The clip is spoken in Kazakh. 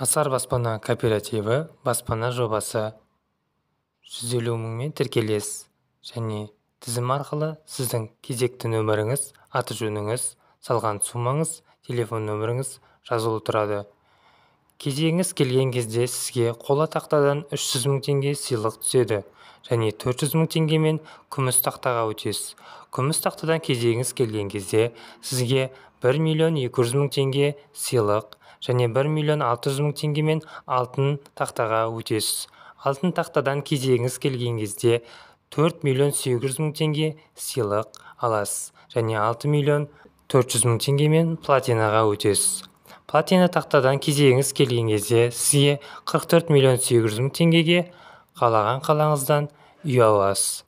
асар баспана кооперативі баспана жобасы жүз елу мыңмен тіркелес және тізім арқылы сіздің кезекті нөміріңіз аты-жөніңіз салған суммаңыз телефон нөміріңіз жазулы тұрады кезеңіз келген кезде сізге қола тақтадан 300 мың теңге сыйлық түседі және 400 мың теңгемен күміс тақтаға өтесіз күміс тақтадан кезегіңіз келген кезде сізге 1 миллион 200 теңге сыйлық және 1 миллион 600 мың теңгемен алтын тақтаға өтесіз алтын тақтадан кезегіңіз келген кезде 4 миллион 800 мың теңге сыйлық аласыз және 6 миллион 400 мың теңгемен платинаға өтесіз платина тақтадан кезегіңіз келген кезде сізге 44 миллион 800 теңгеге қалаған қалаңыздан үй аласыз